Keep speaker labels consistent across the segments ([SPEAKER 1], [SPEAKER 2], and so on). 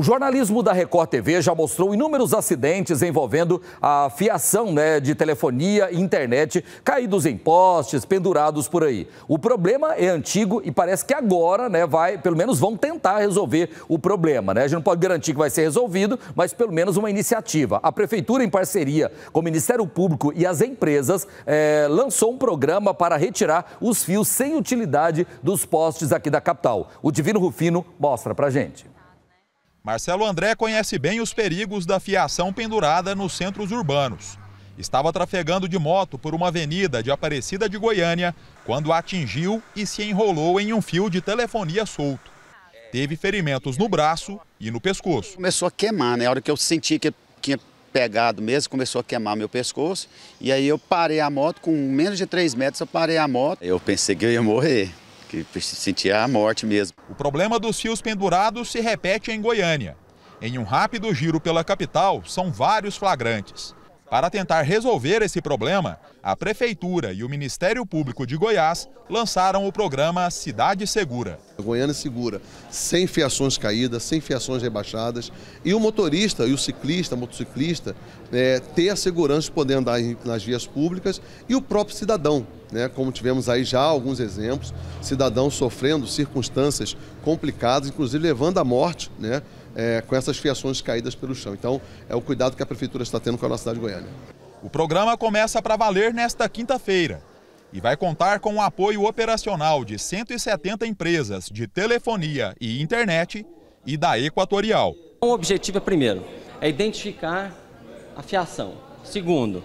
[SPEAKER 1] O jornalismo da Record TV já mostrou inúmeros acidentes envolvendo a fiação né, de telefonia e internet caídos em postes, pendurados por aí. O problema é antigo e parece que agora, né, vai, pelo menos vão tentar resolver o problema, né? A gente não pode garantir que vai ser resolvido, mas pelo menos uma iniciativa. A prefeitura, em parceria com o Ministério Público e as empresas, é, lançou um programa para retirar os fios sem utilidade dos postes aqui da capital. O Divino Rufino mostra pra gente. Marcelo André conhece bem os perigos da fiação pendurada nos centros urbanos. Estava trafegando de moto por uma avenida de Aparecida de Goiânia quando atingiu e se enrolou em um fio de telefonia solto. Teve ferimentos no braço e no pescoço. Começou a queimar, né? A hora que eu senti que tinha pegado mesmo, começou a queimar meu pescoço. E aí eu parei a moto, com menos de 3 metros eu parei a moto. Eu pensei que eu ia morrer que sentia a morte mesmo. O problema dos fios pendurados se repete em Goiânia. Em um rápido giro pela capital, são vários flagrantes. Para tentar resolver esse problema, a Prefeitura e o Ministério Público de Goiás lançaram o programa Cidade Segura. A Goiânia Segura,
[SPEAKER 2] sem fiações
[SPEAKER 1] caídas, sem fiações
[SPEAKER 2] rebaixadas, e o motorista e o ciclista, motociclista, é, ter a segurança de poder andar nas vias públicas e o próprio cidadão, né, como tivemos aí já alguns exemplos, cidadão sofrendo circunstâncias complicadas, inclusive levando à morte, né? é, com essas fiações caídas pelo chão. Então, é o cuidado que a Prefeitura está tendo com a nossa cidade de Goiânia. O
[SPEAKER 1] programa começa para valer nesta quinta-feira e vai contar com o apoio operacional de 170 empresas de telefonia e internet e da Equatorial. O objetivo é, primeiro, é identificar a fiação. Segundo,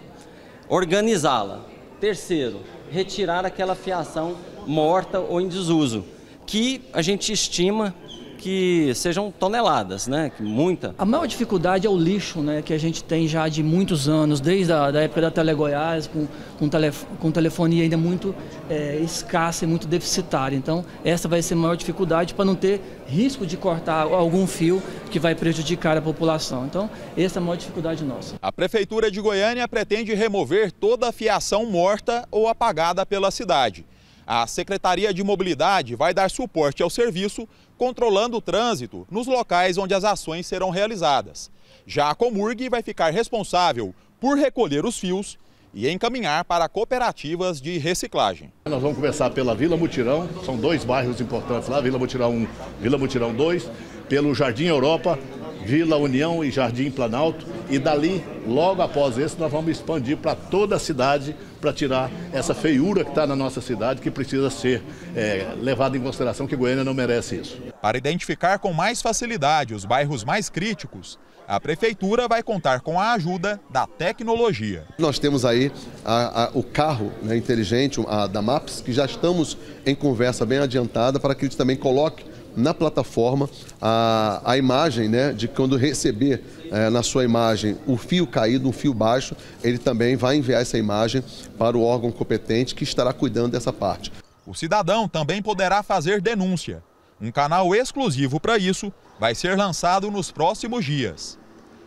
[SPEAKER 2] organizá-la. Terceiro, retirar aquela fiação morta ou em desuso, que a gente estima que sejam toneladas, né? Muita. A
[SPEAKER 1] maior dificuldade é o lixo, né? Que a gente tem já de muitos anos, desde a da época da Tele Goiás, com, com, telef com telefonia ainda muito é, escassa e muito deficitária. Então, essa vai ser a maior dificuldade para não ter risco de cortar algum fio que vai prejudicar a população. Então, essa é a maior dificuldade nossa. A Prefeitura de Goiânia pretende remover toda a fiação morta ou apagada pela cidade. A Secretaria de Mobilidade vai dar suporte ao serviço, controlando o trânsito nos locais onde as ações serão realizadas. Já a Comurg vai ficar responsável por recolher os fios e encaminhar para cooperativas de reciclagem. Nós vamos começar pela Vila Mutirão, são dois bairros importantes lá, Vila Mutirão 1, Vila Mutirão 2, pelo Jardim Europa,
[SPEAKER 2] Vila União e Jardim Planalto e dali, logo após esse, nós vamos expandir para toda a cidade para tirar essa feiura que está na nossa cidade, que precisa ser
[SPEAKER 1] é, levada em consideração, que Goiânia não merece isso. Para identificar com mais facilidade os bairros mais críticos, a Prefeitura vai contar com a ajuda da tecnologia.
[SPEAKER 2] Nós temos aí a, a, o carro né, inteligente a, da MAPS, que já estamos em conversa bem adiantada para que ele também coloque na plataforma a, a imagem, né, de quando receber é, na sua imagem o fio caído, o fio baixo, ele também vai enviar essa imagem para o órgão competente que estará cuidando dessa parte.
[SPEAKER 1] O cidadão também poderá fazer denúncia. Um canal exclusivo para isso vai ser lançado nos próximos dias.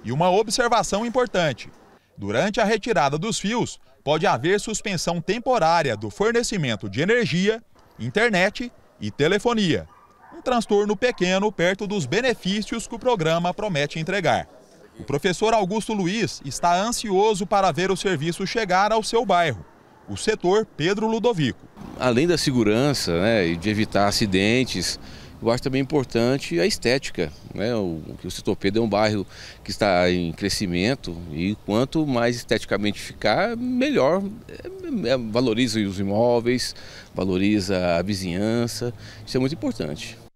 [SPEAKER 1] E uma observação importante: durante a retirada dos fios, pode haver suspensão temporária do fornecimento de energia, internet e telefonia um transtorno pequeno perto dos benefícios que o programa promete entregar. O professor Augusto Luiz está ansioso para ver o serviço chegar ao seu bairro, o setor Pedro Ludovico. Além da segurança né, e de evitar acidentes, eu acho também importante a estética. Né? O, o setor Pedro é um bairro que está em crescimento e quanto mais esteticamente ficar, melhor. É, é, valoriza os imóveis, valoriza a vizinhança. Isso é muito importante.